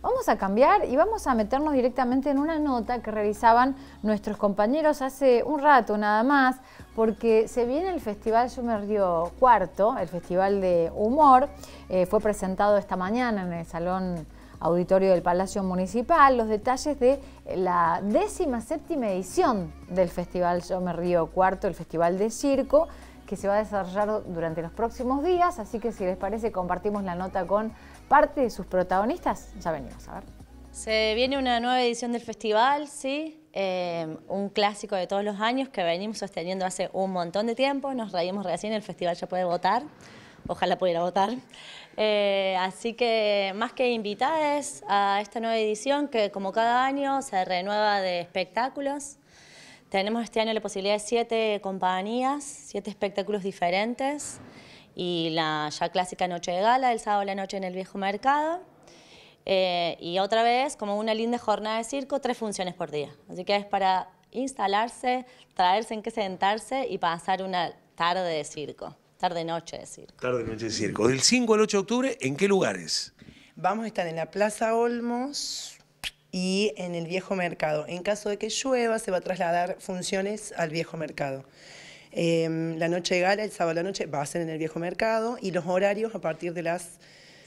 vamos a cambiar y vamos a meternos directamente en una nota que realizaban nuestros compañeros hace un rato nada más, porque se viene el Festival me Río Cuarto, el Festival de Humor, eh, fue presentado esta mañana en el Salón Auditorio del Palacio Municipal, los detalles de la décima séptima edición del Festival Me Río Cuarto, el Festival de Circo, que se va a desarrollar durante los próximos días, así que si les parece compartimos la nota con parte de sus protagonistas. Ya venimos a ver. Se viene una nueva edición del festival, sí, eh, un clásico de todos los años que venimos sosteniendo hace un montón de tiempo, nos reímos recién, el festival ya puede votar, ojalá pudiera votar. Eh, así que más que invitades a esta nueva edición que como cada año se renueva de espectáculos, tenemos este año la posibilidad de siete compañías, siete espectáculos diferentes y la ya clásica noche de gala, el sábado a la noche en el viejo mercado. Eh, y otra vez, como una linda jornada de circo, tres funciones por día. Así que es para instalarse, traerse en qué sentarse y pasar una tarde de circo, tarde-noche de circo. Tarde-noche de circo. Del 5 al 8 de octubre, ¿en qué lugares? Vamos a estar en la Plaza Olmos, y en el viejo mercado. En caso de que llueva, se va a trasladar funciones al viejo mercado. Em, la noche de gala, el sábado de la noche, va a ser en el viejo mercado y los horarios a partir de las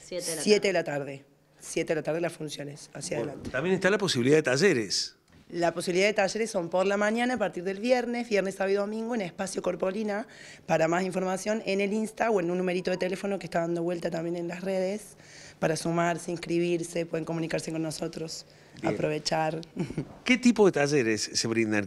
7 de la tarde. 7 de la tarde las funciones, hacia adelante. También está la posibilidad de talleres. La posibilidad de talleres son por la mañana a partir del viernes, viernes, sábado y domingo en Espacio Corpolina. Para más información en el Insta o en un numerito de teléfono que está dando vuelta también en las redes para sumarse, inscribirse, pueden comunicarse con nosotros, aprovechar. ¿Qué tipo de talleres se brindan?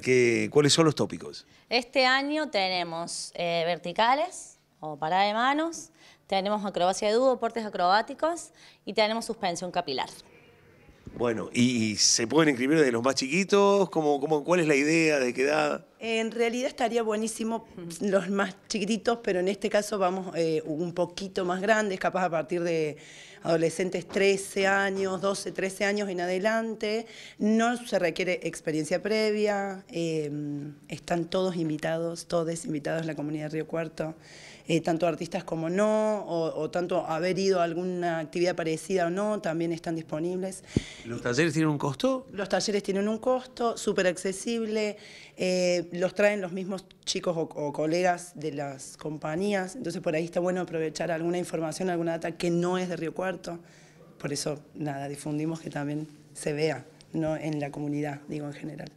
¿Cuáles son los tópicos? Este año tenemos eh, verticales o parada de manos, tenemos acrobacia de dúo, portes acrobáticos y tenemos suspensión capilar. Bueno, ¿y, se pueden inscribir de los más chiquitos? ¿Cómo, cómo, cuál es la idea? ¿De qué edad? En realidad estaría buenísimo los más chiquititos, pero en este caso vamos eh, un poquito más grandes, capaz a partir de adolescentes 13 años, 12, 13 años en adelante. No se requiere experiencia previa, em, están todos invitados, todos invitados en la comunidad de Río Cuarto, eh, tanto artistas como no, o, o, tanto haber ido a alguna actividad parecida o no, también están disponibles. ¿Los talleres tienen un costo? Los talleres tienen un costo, súper accesible eh, los traen los mismos chicos o, colegas de las compañías, entonces por ahí está bueno aprovechar alguna información, alguna data que no es de Río Cuarto, por eso nada, difundimos que también se vea, no en la comunidad, digo en general.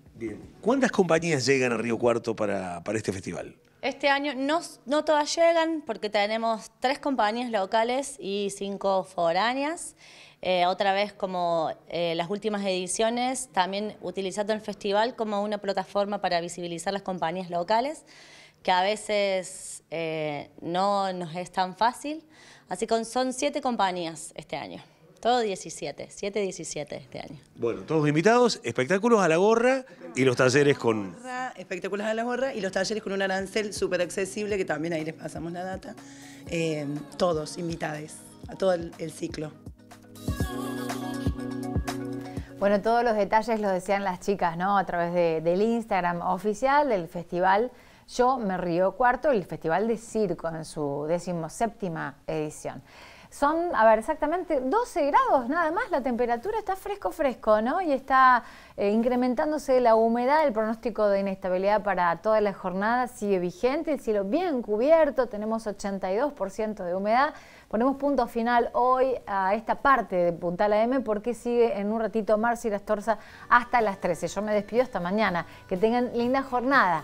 ¿Cuántas compañías llegan a Río Cuarto para, para este festival? Este año no, no todas llegan porque tenemos tres compañías locales y cinco foráneas. Eh, otra vez como eh, las últimas ediciones, también utilizando el festival como una plataforma para visibilizar las compañías locales, que a veces eh, no nos es tan fácil. Así que son siete compañías este año. Todo 17, 7, 17 este año. Bueno, todos invitados, espectáculos a la gorra y los talleres con... Espectáculos a la gorra y los talleres con un arancel súper accesible, que también ahí les pasamos la data. Eh, todos invitados, a todo el, ciclo. Bueno, todos los detalles los decían las chicas, ¿no? A través del Instagram oficial del festival Yo Me Río Cuarto, el festival de circo en su séptima edición. Son, a ver, exactamente 12 grados nada más, la temperatura está fresco, fresco, ¿no? Y está eh, incrementándose la humedad, el pronóstico de inestabilidad para toda la jornada sigue vigente, el cielo bien cubierto, tenemos 82% de humedad. Ponemos punto final hoy a esta parte de Puntal m porque sigue en un ratito Marcia y las Torza hasta las 13. Yo me despido hasta mañana. Que tengan linda jornada.